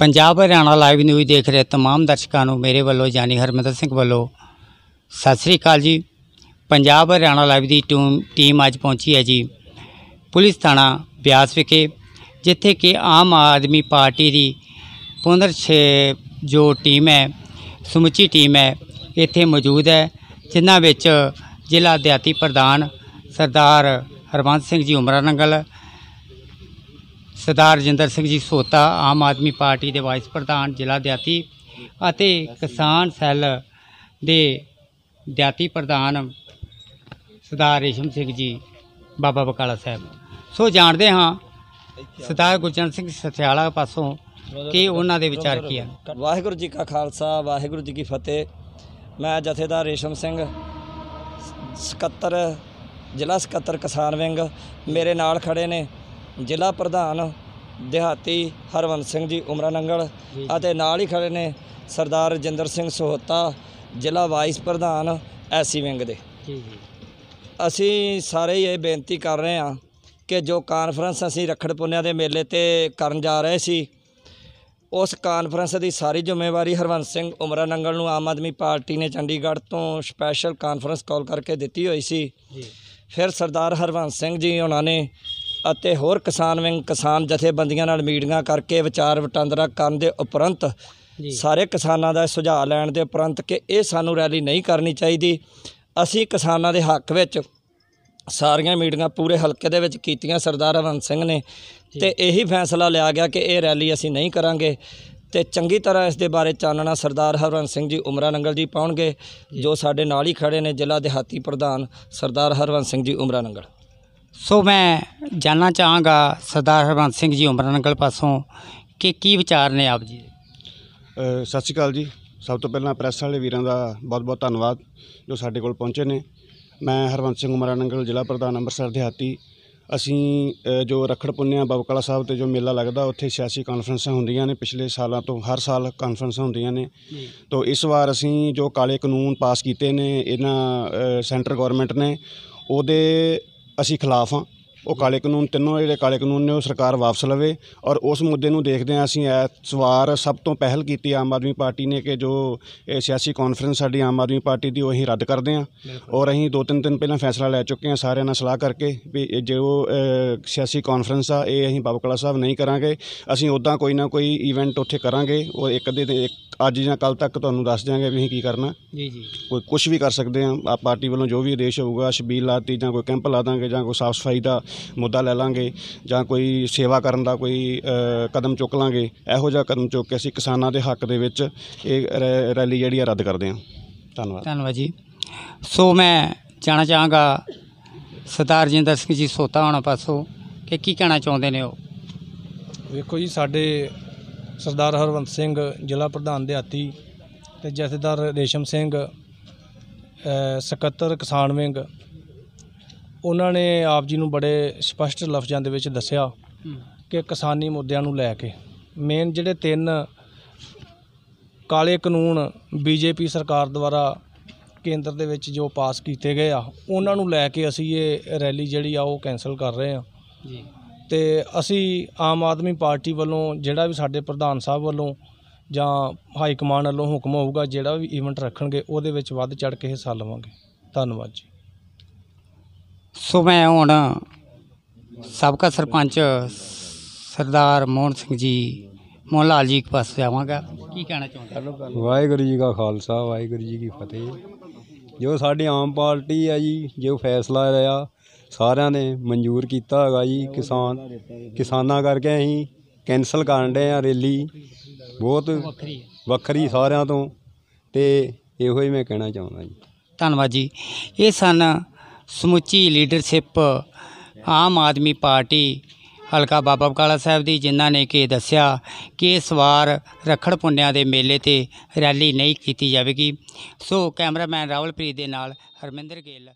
Punjab Haryana live news ਦੇਖ ਰਹੇ तमाम ਦਰਸ਼ਕਾਂ ਨੂੰ ਮੇਰੇ ਵੱਲੋਂ ਜਾਨੀ ਹਰਮਨਦਰ ਸਿੰਘ ਵੱਲੋਂ ਸਤਿ ਸ੍ਰੀ ਅਕਾਲ ਜੀ ਪੰਜਾਬ ਹਰਿਆਣਾ ਲਾਈਵ ਦੀ ਟੀਮ ਟੀਮ ਅੱਜ ਪਹੁੰਚੀ ਹੈ ਜੀ ਪੁਲਿਸ ਥਾਣਾ ਬਿਆਸ ਵਿਖੇ ਜਿੱਥੇ ਕਿ ਆਮ ਆਦਮੀ ਪਾਰਟੀ ਦੀ ਪੁਨਰ ਜੋ ਟੀਮ ਹੈ ਸਮੁੱਚੀ ਟੀਮ ਹੈ ਇੱਥੇ ਮੌਜੂਦ ਹੈ ਜਿਨ੍ਹਾਂ ਵਿੱਚ ਜ਼ਿਲ੍ਹਾ ਅਧਿਆਤੀ ਪ੍ਰਧਾਨ ਸਰਦਾਰ ਹਰਵੰਤ ਸਿੰਘ ਜੀ ਉਮਰਾ ਨੰਗਲ ਸਰਦਾਰ ਜਿੰਦਰ ਸਿੰਘ ਜੀ ਸੋਤਾ ਆਮ ਆਦਮੀ ਪਾਰਟੀ ਦੇ ਵਾਈਸ ਪ੍ਰਧਾਨ ਜ਼ਿਲ੍ਹਾ ਦਿਆਤੀ ਅਤੇ ਕਿਸਾਨ ਸੈੱਲ ਦੇ ਦਿਆਤੀ ਪ੍ਰਧਾਨ ਸਰਦਾਰ ਰੇਸ਼ਮ ਸਿੰਘ ਜੀ ਬਾਬਾ ਬਕਾਲਾ ਸਾਹਿਬ ਸੋ ਜਾਣਦੇ ਹਾਂ ਸਰਦਾਰ ਗੁਰਜਨ ਸਿੰਘ ਸਥਿਆਲਾ ਪਾਸੋਂ ਕਿ ਉਹਨਾਂ ਦੇ ਵਿਚਾਰ ਕੀ ਹਨ ਵਾਹਿਗੁਰੂ ਜੀ ਕਾ ਖਾਲਸਾ ਵਾਹਿਗੁਰੂ ਜੀ ਕੀ ਫਤਿਹ ਮੈਂ ਜਥੇਦਾਰ ਰੇਸ਼ਮ ਸਿੰਘ ਸਕੱਤਰ ਜ਼ਿਲ੍ਹਾ ਸਕੱਤਰ ਕਿਸਾਨ ਵਿੰਗ ਮੇਰੇ ਨਾਲ ਖੜੇ ਨੇ ਜ਼ਿਲ੍ਹਾ ਪ੍ਰਧਾਨ ਦਿਹਾਤੀ ਹਰਵੰਤ ਸਿੰਘ ਜੀ ਉਮਰਾ ਨੰਗਲ ਅਤੇ ਨਾਲ ਹੀ ਖੜੇ ਨੇ ਸਰਦਾਰ ਰਜਿੰਦਰ ਸਿੰਘ ਸੋਹਤਾ ਜ਼ਿਲ੍ਹਾ ਵਾਈਸ ਪ੍ਰਧਾਨ ਐਸੀ ਵਿੰਗ ਦੇ ਅਸੀਂ ਸਾਰੇ ਇਹ ਬੇਨਤੀ ਕਰ ਰਹੇ ਹਾਂ ਕਿ ਜੋ ਕਾਨਫਰੰਸ ਅਸੀਂ ਰਖੜ ਪੁੰਨਿਆ ਦੇ ਮੇਲੇ ਤੇ ਕਰਨ ਜਾ ਰਹੇ ਸੀ ਉਸ ਕਾਨਫਰੰਸ ਦੀ ਸਾਰੀ ਜ਼ਿੰਮੇਵਾਰੀ ਹਰਵੰਤ ਸਿੰਘ ਉਮਰਾ ਨੰਗਲ ਨੂੰ ਆਮ ਆਦਮੀ ਪਾਰਟੀ ਨੇ ਚੰਡੀਗੜ੍ਹ ਤੋਂ ਸਪੈਸ਼ਲ ਕਾਨਫਰੰਸ ਕਾਲ ਕਰਕੇ ਦਿੱਤੀ ਹੋਈ ਸੀ ਫਿਰ ਸਰਦਾਰ ਹਰਵੰਤ ਸਿੰਘ ਜੀ ਉਹਨਾਂ ਨੇ ਅਤੇ ਹੋਰ ਕਿਸਾਨ ਵਿੰਗ ਕਿਸਾਨ ਜਥੇਬੰਦੀਆਂ ਨਾਲ ਮੀਟਿੰਗਾਂ ਕਰਕੇ ਵਿਚਾਰ ਵਟਾਂਦਰਾ ਕਰਨ ਦੇ ਉਪਰੰਤ ਸਾਰੇ ਕਿਸਾਨਾਂ ਦਾ ਸੁਝਾਅ ਲੈਣ ਦੇ ਉਪਰੰਤ ਕਿ ਇਹ ਸਾਨੂੰ ਰੈਲੀ ਨਹੀਂ ਕਰਨੀ ਚਾਹੀਦੀ ਅਸੀਂ ਕਿਸਾਨਾਂ ਦੇ ਹੱਕ ਵਿੱਚ ਸਾਰੀਆਂ ਮੀਟਿੰਗਾਂ ਪੂਰੇ ਹਲਕੇ ਦੇ ਵਿੱਚ ਕੀਤੀਆਂ ਸਰਦਾਰ ਹਰਵੰਦ ਸਿੰਘ ਨੇ ਤੇ ਇਹੀ ਫੈਸਲਾ ਲਿਆ ਗਿਆ ਕਿ ਇਹ ਰੈਲੀ ਅਸੀਂ ਨਹੀਂ ਕਰਾਂਗੇ ਤੇ ਚੰਗੀ ਤਰ੍ਹਾਂ ਇਸ ਦੇ ਬਾਰੇ ਚਾਨਣਾ ਸਰਦਾਰ ਹਰਵੰਤ ਸਿੰਘ ਜੀ ਉਮਰਾ ਨੰਗਲ ਜੀ ਪਾਉਣਗੇ ਜੋ ਸਾਡੇ ਨਾਲ ਹੀ ਖੜੇ ਨੇ ਜ਼ਿਲ੍ਹਾ ਦਿਹਾਤੀ ਪ੍ਰਧਾਨ ਸਰਦਾਰ ਹਰਵੰਤ ਸਿੰਘ ਜੀ ਉਮਰਾ ਨੰਗਲ ਸੋ ਮੈਂ ਜਾਨਣਾ ਚਾਹਾਂਗਾ ਸਰਦਾਰ ਹਰਵੰਤ ਸਿੰਘ ਜੀ ਉਮਰਨਗਲ ਪਾਸੋਂ ਕਿ ਕੀ ਵਿਚਾਰ ਨੇ ਆਪ ਜੀ ਸਤਿ ਸ਼੍ਰੀ ਅਕਾਲ ਜੀ ਸਭ ਤੋਂ ਪਹਿਲਾਂ ਪ੍ਰੈਸ ਵਾਲੇ ਵੀਰਾਂ ਦਾ ਬਹੁਤ-ਬਹੁਤ ਧੰਨਵਾਦ ਜੋ ਸਾਡੇ ਕੋਲ ਪਹੁੰਚੇ ਨੇ ਮੈਂ ਹਰਵੰਤ ਸਿੰਘ ਉਮਰਨਗਲ ਜ਼ਿਲ੍ਹਾ ਪ੍ਰਧਾਨ ਅੰਮ੍ਰਿਤਸਰ ਦਿਹਾਤੀ ਅਸੀਂ ਜੋ ਰਖੜ ਪੁੰਨਿਆ ਬਾਬਕਲਾ ਸਾਹਿਬ ਤੇ ਜੋ ਮੇਲਾ ਲੱਗਦਾ ਉੱਥੇ ਸਿਆਸੀ ਕਾਨਫਰੰਸਾਂ ਹੁੰਦੀਆਂ ਨੇ ਪਿਛਲੇ ਸਾਲਾਂ ਤੋਂ ਹਰ ਸਾਲ ਕਾਨਫਰੰਸਾਂ ਹੁੰਦੀਆਂ ਨੇ ਤੋਂ ਇਸ ਵਾਰ ਅਸੀਂ ਜੋ ਕਾਲੇ ਕਾਨੂੰਨ ਪਾਸ ਕੀਤੇ ਨੇ ਇਹਨਾਂ ਸੈਂਟਰ ਗਵਰਨਮੈਂਟ ਨੇ ਉਹਦੇ ਅਸੀਂ ਖਿਲਾਫ ਹਾਂ ਉਹ ਕਾਲੇ ਕਾਨੂੰਨ ਤਿੰਨੋਂ ਜਿਹੜੇ ਕਾਲੇ ਕਾਨੂੰਨ ਨੇ ਉਹ ਸਰਕਾਰ ਵਾਪਸ ਲਵੇ ਔਰ ਉਸ ਮੁੱਦੇ ਨੂੰ ਦੇਖਦੇ ਆ ਅਸੀਂ ਐ ਸਵਾਰ ਸਭ ਤੋਂ ਪਹਿਲ ਕੀਤੀ ਆਮ ਆਦਮੀ ਪਾਰਟੀ ਨੇ ਕਿ ਜੋ ਇਹ ਸਿਆਸੀ ਕਾਨਫਰੰਸ ਸਾਡੀ ਆਮ ਆਦਮੀ ਪਾਰਟੀ ਦੀ ਉਹ ਅਸੀਂ ਰੱਦ ਕਰਦੇ ਆ ਔਰ ਅਸੀਂ ਦੋ ਤਿੰਨ ਦਿਨ ਪਹਿਲਾਂ ਫੈਸਲਾ ਲੈ ਚੁੱਕੇ ਆ ਸਾਰਿਆਂ ਨਾਲ ਸਲਾਹ ਕਰਕੇ ਵੀ ਜੋ ਸਿਆਸੀ ਕਾਨਫਰੰਸ ਆ ਇਹ ਅਸੀਂ ਬਾਬਕਲਾ ਸਾਹਿਬ ਨਹੀਂ ਕਰਾਂਗੇ ਅਸੀਂ ਉਦਾਂ ਕੋਈ ਨਾ ਕੋਈ ਇਵੈਂਟ ਉੱਥੇ ਕਰਾਂਗੇ ਔਰ ਇੱਕ ਦੇ ਅੱਜ ਜਾਂ ਕੱਲ ਤੱਕ ਤੁਹਾਨੂੰ ਦੱਸ ਦਿਆਂਗੇ ਵੀ ਅਸੀਂ ਕੀ ਕਰਨਾ ਜੀ ਜੀ ਕੋਈ ਕੁਝ ਵੀ ਕਰ ਸਕਦੇ ਆ ਪਾਰਟੀ ਵੱਲੋਂ ਜੋ ਵੀ ਆਦੇਸ਼ ਹੋਊਗਾ ਸ਼ਬੀਲ ਲਾਤੀ ਜਾਂ ਕੋਈ ਕੈਂਪ ਲਾ ਦਾਂਗੇ ਜਾਂ ਕੋਈ ਸਾਫ ਸਫਾਈ ਦਾ ਮੁੱਦਾ ਲੈ ਲਾਂਗੇ ਜਾਂ ਕੋਈ ਸੇਵਾ ਕਰਨ ਦਾ ਕੋਈ ਕਦਮ ਚੁੱਕ ਲਾਂਗੇ ਇਹੋ ਜਿਹਾ ਕਦਮ ਚੁੱਕ ਕੇ ਅਸੀਂ ਕਿਸਾਨਾਂ ਦੇ ਹੱਕ ਦੇ ਵਿੱਚ ਇਹ ਰੈਲੀ ਜਿਹੜੀ ਆ ਰੱਦ ਕਰਦੇ ਹਾਂ ਧੰਨਵਾਦ ਧੰਨਵਾਦ ਜੀ ਸੋ ਮੈਂ ਜਾਣਾ ਚਾਹਾਂਗਾ ਸਰਦਾਰ ਜਿੰਦਰ ਸਿੰਘ ਜੀ ਸੋਤਾ ਹੋਣਾ ਪਾਸੋਂ ਕਿ ਕੀ ਕਹਿਣਾ ਚਾਹੁੰਦੇ ਨੇ ਉਹ ਵੇਖੋ ਜੀ ਸਾਡੇ ਸਰਦਾਰ ਹਰਵੰਤ ਸਿੰਘ ਜ਼ਿਲ੍ਹਾ ਪ੍ਰਧਾਨ ਦਿਹਾਤੀ ਤੇ ਜਥੇਦਾਰ ਰੇਸ਼ਮ ਸਿੰਘ ਸਕੱਤਰ ਕਿਸਾਨ ਵਿੰਗ ਉਹਨਾਂ ਨੇ ਆਪ ਜੀ ਨੂੰ ਬੜੇ ਸਪਸ਼ਟ ਲਫ਼ਜ਼ਾਂ ਦੇ ਵਿੱਚ ਦੱਸਿਆ ਕਿ ਕਿਸਾਨੀ ਮੁੱਦਿਆਂ ਨੂੰ ਲੈ ਕੇ ਮੇਨ ਜਿਹੜੇ ਤਿੰਨ ਕਾਲੇ ਕਾਨੂੰਨ ਬੀਜੇਪੀ ਸਰਕਾਰ ਦੁਆਰਾ ਕੇਂਦਰ ਦੇ ਵਿੱਚ ਜੋ ਪਾਸ ਕੀਤੇ ਗਏ ਆ ਉਹਨਾਂ ਨੂੰ ਲੈ ਕੇ ਅਸੀਂ ਇਹ ਰੈਲੀ ਜਿਹੜੀ ਆ ਉਹ ਕੈਨਸਲ ਕਰ ਰਹੇ ਆ ਜੀ ਤੇ ਅਸੀਂ ਆਮ ਆਦਮੀ ਪਾਰਟੀ ਵੱਲੋਂ ਜਿਹੜਾ ਵੀ ਸਾਡੇ ਪ੍ਰਧਾਨ ਸਾਹਿਬ ਵੱਲੋਂ ਜਾਂ ਹਾਈ ਕਮਾਂਡ ਵੱਲੋਂ ਹੁਕਮ ਹੋਊਗਾ ਜਿਹੜਾ ਵੀ ਇਵੈਂਟ ਰੱਖਣਗੇ ਉਹਦੇ ਵਿੱਚ ਵੱਧ ਚੜ ਕੇ ਹਿੱਸਾ ਲਵਾਂਗੇ ਧੰਨਵਾਦ ਜੀ ਸੋ ਮੈਂ ਹੁਣ ਦਾ ਸਰਪੰਚ ਸਰਦਾਰ ਮੋਹਨ ਸਿੰਘ ਜੀ ਮੋਹਨ ਲਾਲ ਜੀ ਕੋਲ ਪਾਸੇ ਆਵਾਂਗਾ ਕੀ ਕਹਿਣਾ ਚਾਹੁੰਦੇ ਵਾਹਿਗੁਰੂ ਜੀ ਕਾ ਖਾਲਸਾ ਵਾਹਿਗੁਰੂ ਜੀ ਕੀ ਫਤਿਹ ਜੋ ਸਾਡੀ ਆਮ ਪਾਰਟੀ ਆ ਜੀ ਜੋ ਫੈਸਲਾ ਲਿਆ ਸਾਰਿਆਂ ਨੇ ਮਨਜ਼ੂਰ ਕੀਤਾ ਹੈਗਾ ਜੀ ਕਿਸਾਨ ਕਿਸਾਨਾਂ ਕਰਕੇ ਅਸੀਂ ਕੈਨਸਲ ਕਰਨ ਦੇ ਆ ਰੈਲੀ ਬਹੁਤ ਵੱਖਰੀ ਸਾਰਿਆਂ ਤੋਂ ਤੇ ਇਹੋ ਹੀ ਮੈਂ ਕਹਿਣਾ ਚਾਹੁੰਦਾ ਜੀ ਧੰਨਵਾਦ ਜੀ ਇਹ ਸਨ ਸਮੁੱਚੀ ਲੀਡਰਸ਼ਿਪ ਆਮ ਆਦਮੀ ਪਾਰਟੀ ਹਲਕਾ ਬਾਬਾ ਬਕਾਲਾ ਸਾਹਿਬ ਦੀ ਜਿਨ੍ਹਾਂ ਨੇ ਕਿ ਦੱਸਿਆ ਕਿ ਇਸ ਵਾਰ ਰਖੜ ਪੁੰਨਿਆ ਦੇ ਮੇਲੇ ਤੇ ਰੈਲੀ ਨਹੀਂ ਕੀਤੀ ਜਾਵੇਗੀ ਸੋ ਕੈਮਰਾਮੈਨ ਪ੍ਰੀਤ ਦੇ ਨਾਲ ਹਰਮਿੰਦਰ ਗਿੱਲ